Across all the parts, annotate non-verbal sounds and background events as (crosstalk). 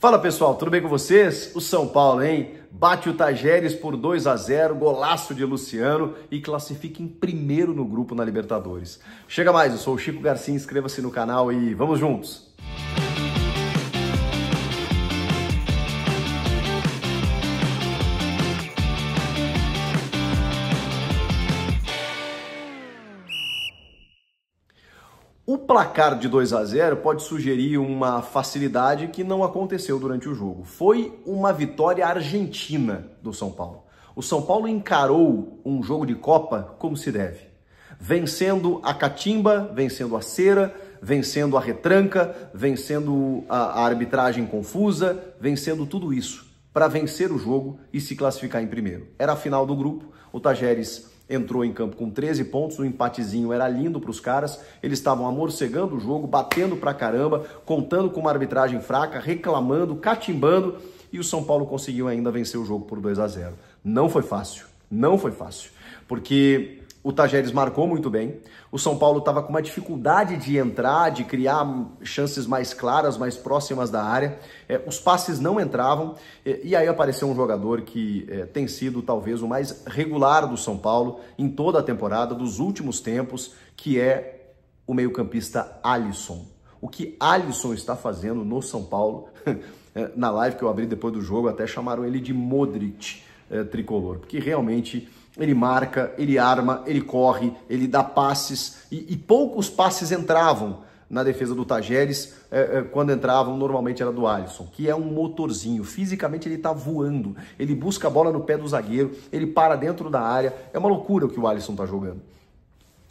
Fala pessoal, tudo bem com vocês? O São Paulo, hein? Bate o Tajeres por 2 a 0, golaço de Luciano e classifica em primeiro no grupo na Libertadores. Chega mais, eu sou o Chico Garcia, inscreva-se no canal e vamos juntos! placar de 2 a 0 pode sugerir uma facilidade que não aconteceu durante o jogo. Foi uma vitória argentina do São Paulo. O São Paulo encarou um jogo de Copa como se deve, vencendo a catimba, vencendo a cera, vencendo a retranca, vencendo a, arbitragem confusa, vencendo tudo isso para vencer o jogo e se classificar em primeiro. Era a final do grupo, o Tajeres entrou em campo com 13 pontos, o um empatezinho era lindo para os caras, eles estavam amorcegando o jogo, batendo pra caramba, contando com uma arbitragem fraca, reclamando, catimbando, e o São Paulo conseguiu ainda vencer o jogo por 2 a 0. Não foi fácil, não foi fácil, porque o Tajeres marcou muito bem. O São Paulo estava com uma dificuldade de entrar, de criar chances mais claras, mais próximas da área. É, os passes não entravam. É, e aí apareceu um jogador que é, tem sido talvez o mais regular do São Paulo em toda a temporada, dos últimos tempos, que é o meio-campista Alisson. O que Alisson está fazendo no São Paulo? (laughs) É, na live que eu abri depois do jogo, até chamaram ele de Modric é, tricolor, porque realmente ele marca, ele arma, ele corre, ele dá passes e, e poucos passes entravam na defesa do Tajeres, é, é, quando entravam, normalmente era do Alisson, que é um motorzinho. Fisicamente ele está voando, ele busca a bola no pé do zagueiro, ele para dentro da área. É uma loucura o que o Alisson está jogando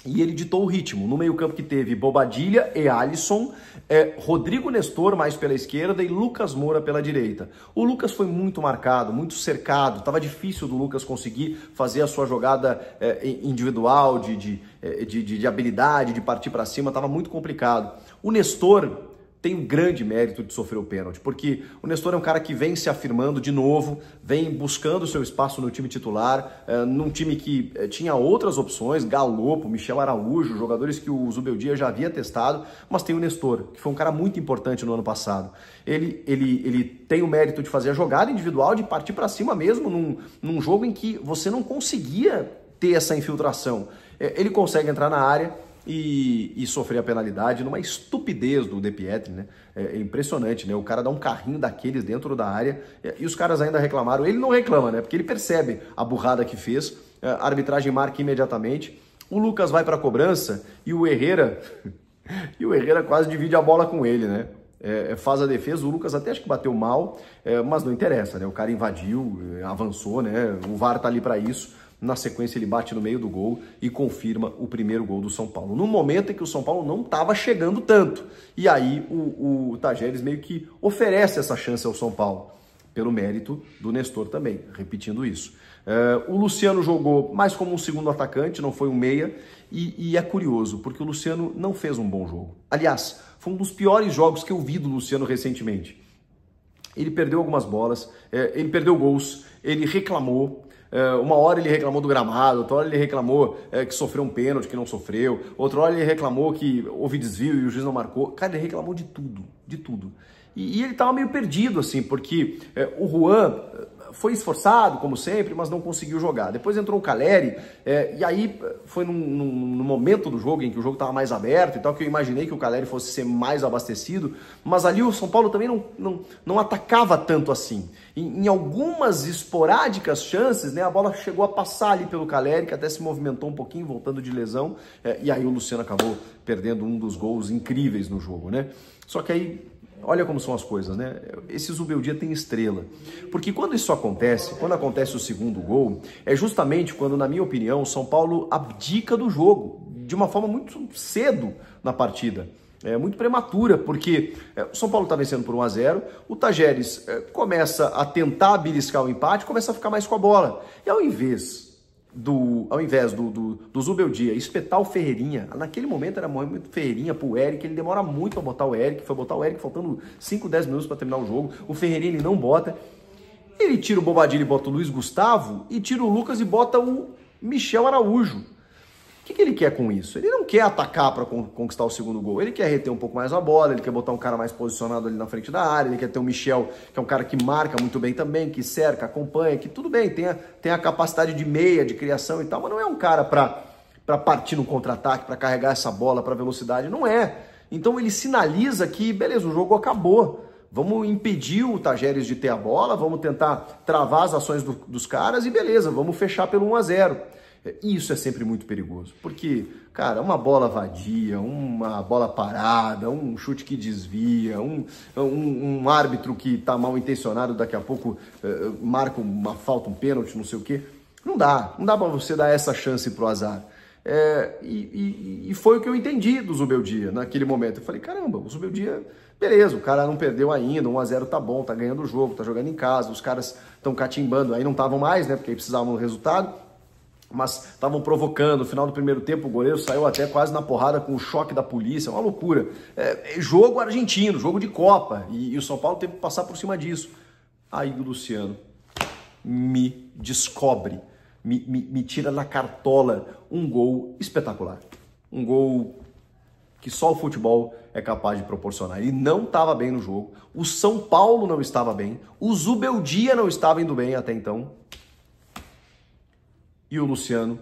e ele ditou o ritmo. No meio-campo que teve Bobadilha e Alisson, é, Rodrigo Nestor mais pela esquerda e Lucas Moura pela direita. O Lucas foi muito marcado, muito cercado, estava difícil do Lucas conseguir fazer a sua jogada é, individual, de, é, de, de, de, habilidade, de partir para cima, estava muito complicado. O Nestor tem um grande mérito de sofrer o pênalti, porque o Nestor é um cara que vem se afirmando de novo, vem buscando seu espaço no time titular, eh, num time que eh, tinha outras opções, Galopo, Michel Araújo, jogadores que o Zubeldia já havia testado, mas tem o Nestor, que foi um cara muito importante no ano passado. Ele, ele, ele tem o mérito de fazer a jogada individual, de partir para cima mesmo, num, num jogo em que você não conseguia ter essa infiltração. Eh, ele consegue entrar na área, e, e sofrer a penalidade numa estupidez do De Pietri, né? É, é impressionante, né? O cara dá um carrinho daqueles dentro da área é, e os caras ainda reclamaram. Ele não reclama, né? Porque ele percebe a burrada que fez, é, a arbitragem marca imediatamente. O Lucas vai para a cobrança e o Herrera (laughs) e o Herrera quase divide a bola com ele, né? É, faz a defesa, o Lucas até acho que bateu mal, é, mas não interessa, né? O cara invadiu, avançou, né? O VAR tá ali para isso na sequência, ele bate no meio do gol e confirma o primeiro gol do São Paulo. No momento em que o São Paulo não estava chegando tanto. E aí o, o Tajeres meio que oferece essa chance ao São Paulo. Pelo mérito do Nestor também, repetindo isso. Eh, o Luciano jogou mais como um segundo atacante, não foi um meia. E, e é curioso, porque o Luciano não fez um bom jogo. Aliás, foi um dos piores jogos que eu vi do Luciano recentemente. Ele perdeu algumas bolas, eh, ele perdeu gols, ele reclamou, é, uma hora ele reclamou do gramado, outra hora ele reclamou é, que sofreu um pênalti, que não sofreu, outra hora ele reclamou que houve desvio e o juiz não marcou. Cara, ele reclamou de tudo, de tudo. E, e ele estava meio perdido, assim, porque é, o Juan eh, foi esforçado, como sempre, mas não conseguiu jogar. Depois entrou o Caleri, é, e aí eh, foi num, num, num, momento do jogo em que o jogo estava mais aberto e tal, que eu imaginei que o Caleri fosse ser mais abastecido, mas ali o São Paulo também não, não, não atacava tanto assim. Em, em, algumas esporádicas chances, né, a bola chegou a passar ali pelo Caleri, que até se movimentou um pouquinho, voltando de lesão, é, e aí o Luciano acabou perdendo um dos gols incríveis no jogo, né? Só que aí Olha como são as coisas, né? Esse Zubeldia tem estrela. Porque quando isso acontece, quando acontece o segundo gol, é justamente quando, na minha opinião, o São Paulo abdica do jogo de uma forma muito cedo na partida. É muito prematura, porque é, o São Paulo está vencendo por 1 a 0 o Tajeres é, começa a tentar beliscar o empate, começa a ficar mais com a bola. E ao invés do, ao invés do, do, do Zubeldia espetar o Ferreirinha, naquele momento era muito Ferreirinha pro Eric, ele demora muito a botar o Eric, foi botar o Eric faltando 5, 10 minutos para terminar o jogo, o Ferreirinha ele não bota, ele tira o Bobadilha e bota o Luiz Gustavo, e tira o Lucas e bota o Michel Araújo que, que ele quer com isso? Ele não quer atacar para conquistar o segundo gol. Ele quer reter um pouco mais a bola, ele quer botar um cara mais posicionado ali na frente da área, ele quer ter o Michel, que é um cara que marca muito bem também, que cerca, acompanha, que tudo bem, tem a, tem a capacidade de meia, de criação e tal, mas não é um cara para partir no contra-ataque, para carregar essa bola, para velocidade. Não é. Então ele sinaliza que, beleza, o jogo acabou. Vamos impedir o Tajeres de ter a bola, vamos tentar travar as ações do, dos caras e beleza, vamos fechar pelo 1 a 0 e isso é sempre muito perigoso, porque, cara, uma bola vadia, uma bola parada, um chute que desvia, um, um, um árbitro que está mal intencionado, daqui a pouco uh, marca uma falta, um pênalti, não sei o quê. Não dá, não dá para você dar essa chance pro azar. É, e, e, e, foi o que eu entendi do Zubeldia naquele momento. Eu falei, caramba, o Zubeldia, beleza, o cara não perdeu ainda, 1x0 tá bom, tá ganhando o jogo, tá jogando em casa, os caras estão catimbando, aí não estavam mais, né, porque precisavam do resultado mas estavam provocando. No final do primeiro tempo, o goleiro saiu até quase na porrada com o choque da polícia, é uma loucura. É, é jogo argentino, jogo de Copa, e, e, o São Paulo teve que passar por cima disso. Aí o Luciano me descobre, me, me, me tira na cartola um gol espetacular. Um gol que só o futebol é capaz de proporcionar. Ele não estava bem no jogo, o São Paulo não estava bem, o Zubeldia não estava indo bem até então e o Luciano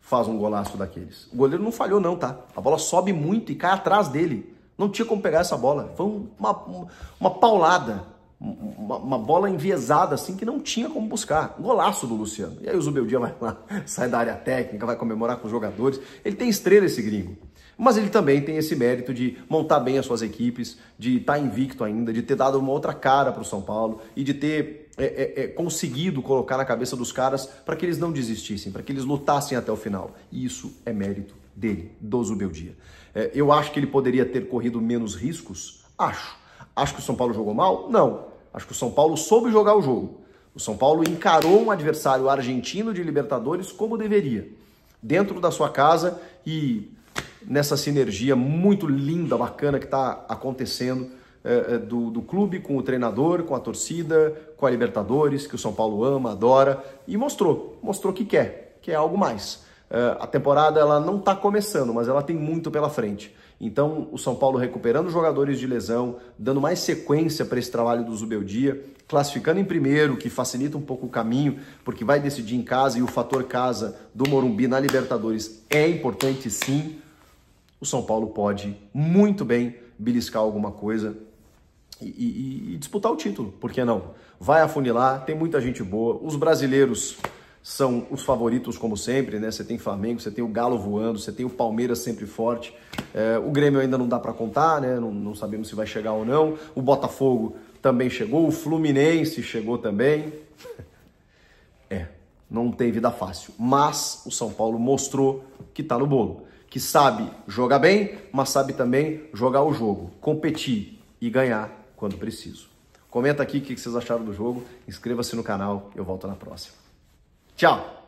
faz um golaço daqueles. O goleiro não falhou não, tá? A bola sobe muito e cai atrás dele. Não tinha como pegar essa bola. Foi uma, uma, uma paulada, uma, uma, bola enviesada assim que não tinha como buscar. Golaço do Luciano. E aí o Zubeldia vai lá, (laughs) sai da área técnica, vai comemorar com os jogadores. Ele tem estrela esse gringo. Mas ele também tem esse mérito de montar bem as suas equipes, de estar tá invicto ainda, de ter dado uma outra cara para o São Paulo e de ter é, é, é, conseguido colocar na cabeça dos caras para que eles não desistissem, para que eles lutassem até o final. E isso é mérito dele, do Zubeldia. É, eu acho que ele poderia ter corrido menos riscos? Acho. Acho que o São Paulo jogou mal? Não. Acho que o São Paulo soube jogar o jogo. O São Paulo encarou um adversário argentino de Libertadores como deveria, dentro da sua casa e nessa sinergia muito linda, bacana que está acontecendo eh, eh, do, do, clube, com o treinador, com a torcida, com a Libertadores, que o São Paulo ama, adora, e mostrou, mostrou que quer, que é algo mais. Eh, a temporada ela não está começando, mas ela tem muito pela frente. Então, o São Paulo recuperando jogadores de lesão, dando mais sequência para esse trabalho do Zubeldia, classificando em primeiro, que facilita um pouco o caminho, porque vai decidir em casa e o fator casa do Morumbi na Libertadores é importante sim. O São Paulo pode muito bem beliscar alguma coisa e, e, e disputar o título, por que não? Vai afunilar, tem muita gente boa, os brasileiros são os favoritos como sempre, né? Você tem Flamengo, você tem o Galo voando, você tem o Palmeiras sempre forte. É, o Grêmio ainda não dá para contar, né? Não, não, sabemos se vai chegar ou não. O Botafogo também chegou, o Fluminense chegou também. É, não tem vida fácil. Mas o São Paulo mostrou que tá no bolo, que sabe jogar bem, mas sabe também jogar o jogo, competir e ganhar quando preciso. Comenta aqui o que vocês acharam do jogo, inscreva-se no canal, eu volto na próxima. Tchau!